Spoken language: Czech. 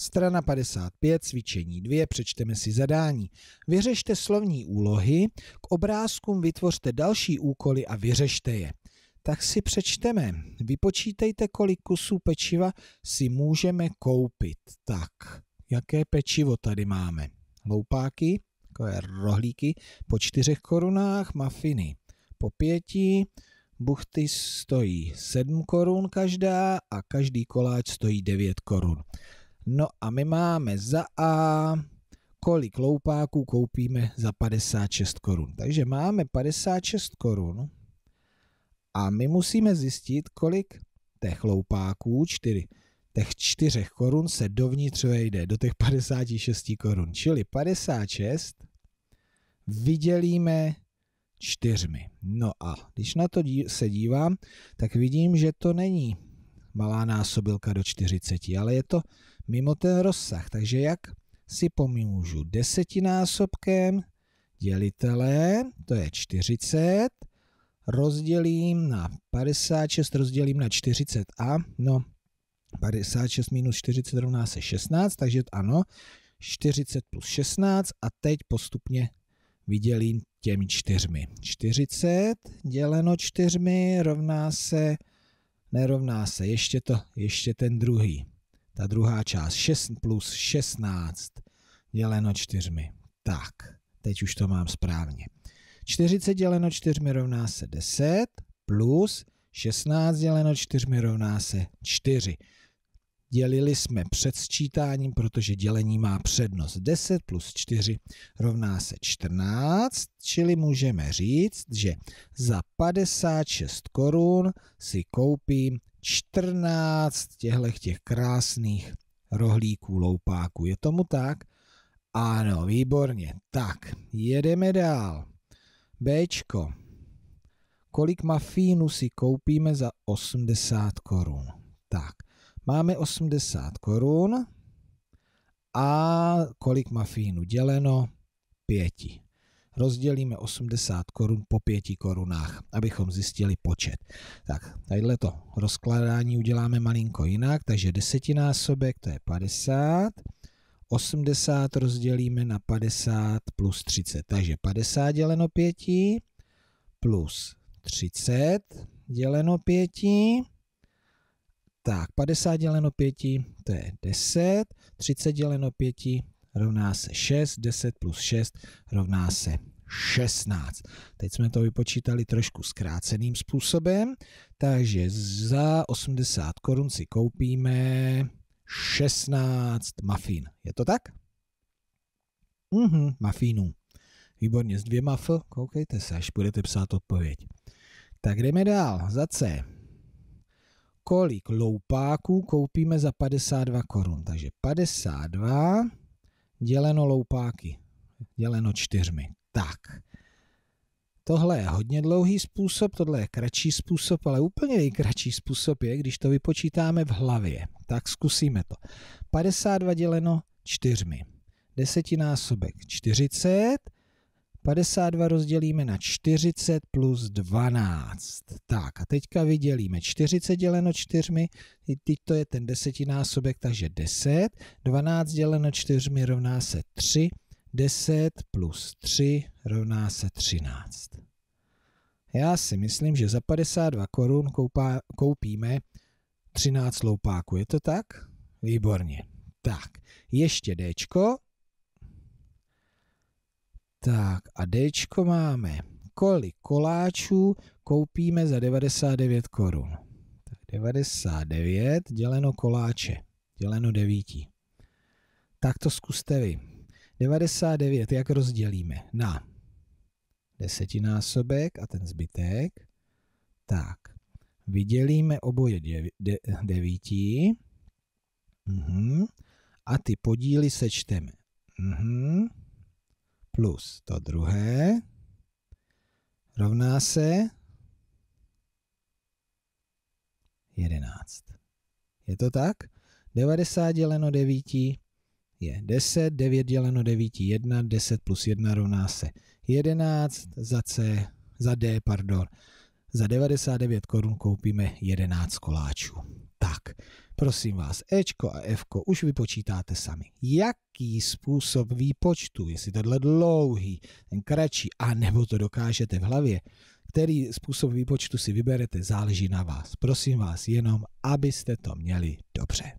Strana 55, cvičení 2, přečteme si zadání. Vyřešte slovní úlohy, k obrázkům vytvořte další úkoly a vyřešte je. Tak si přečteme. Vypočítejte, kolik kusů pečiva si můžeme koupit. Tak, jaké pečivo tady máme? Loupáky, takové rohlíky po čtyřech korunách, mafiny po pěti, buchty stojí 7 korun každá a každý koláč stojí 9 korun. No a my máme za A, kolik loupáků koupíme za 56 korun. Takže máme 56 korun a my musíme zjistit, kolik těch loupáků, čtyři, těch čtyřech korun se dovnitř vejde, do těch 56 korun. Čili 56 vydělíme čtyřmi. No a když na to dí se dívám, tak vidím, že to není malá násobilka do 40, ale je to mimo ten rozsah. Takže jak si pomůžu desetinásobkem dělitele, to je 40, rozdělím na 56, rozdělím na 40a, no 56 minus 40 rovná se 16, takže ano, 40 plus 16 a teď postupně vydělím těmi čtyřmi. 40 děleno čtyřmi rovná se nerovná se ještě, to, ještě ten druhý. Ta druhá část 6 plus 16 děleno 4. Tak, teď už to mám správně. 40 děleno 4 rovná se 10 plus 16 děleno 4 rovná se 4. Dělili jsme před sčítáním, protože dělení má přednost. 10 plus 4 rovná se 14, čili můžeme říct, že za 56 korun si koupím 14 těchto těch krásných rohlíků, loupáků. Je tomu tak? Ano, výborně. Tak, jedeme dál. Bčko. Kolik mafínů si koupíme za 80 korun? Tak, Máme 80 korun a kolik mafínu děleno? Pěti. Rozdělíme 80 korun po pěti korunách, abychom zjistili počet. Tak, tadyhle to rozkládání uděláme malinko jinak, takže desetinásobek to je 50, 80 rozdělíme na 50 plus 30, takže 50 děleno 5 plus 30 děleno 5 tak, 50 děleno 5, to je 10, 30 děleno 5 rovná se 6, 10 plus 6 rovná se 16. Teď jsme to vypočítali trošku zkráceným způsobem, takže za 80 korun si koupíme 16 mafín. Je to tak? Mhm, mafínů. Výborně, s dvěma F, koukejte se, až budete psát odpověď. Tak jdeme dál, za C kolik loupáků koupíme za 52 korun. Takže 52 děleno loupáky, děleno čtyřmi. Tak, tohle je hodně dlouhý způsob, tohle je kratší způsob, ale úplně nejkratší způsob je, když to vypočítáme v hlavě. Tak zkusíme to. 52 děleno čtyřmi. Desetinásobek 40 52 rozdělíme na 40 plus 12. Tak a teďka vydělíme 40 děleno 4, teď to je ten desetinásobek, takže 10. 12 děleno 4 rovná se 3. 10 plus 3 rovná se 13. Já si myslím, že za 52 korun koupíme 13 loupáků. Je to tak? Výborně. Tak, ještě Dčko. Tak a D máme. Kolik koláčů koupíme za 99 korun? Tak 99 děleno koláče, děleno 9. Tak to zkuste vy. 99 jak rozdělíme? Na desetinásobek a ten zbytek. Tak, vydělíme oboje dev, Uh devíti. Mhm. A ty podíly sečteme. -huh. Mhm plus to druhé rovná se 11. Je to tak? 90 děleno 9 je 10, 9 děleno 9 je 1, 10 plus 1 rovná se 11, za C, za D, pardon, za 99 korun koupíme 11 koláčů. Prosím vás, Ečko a Fko už vypočítáte sami. Jaký způsob výpočtu, jestli tenhle dlouhý, ten kratší, a nebo to dokážete v hlavě, který způsob výpočtu si vyberete, záleží na vás. Prosím vás jenom, abyste to měli dobře.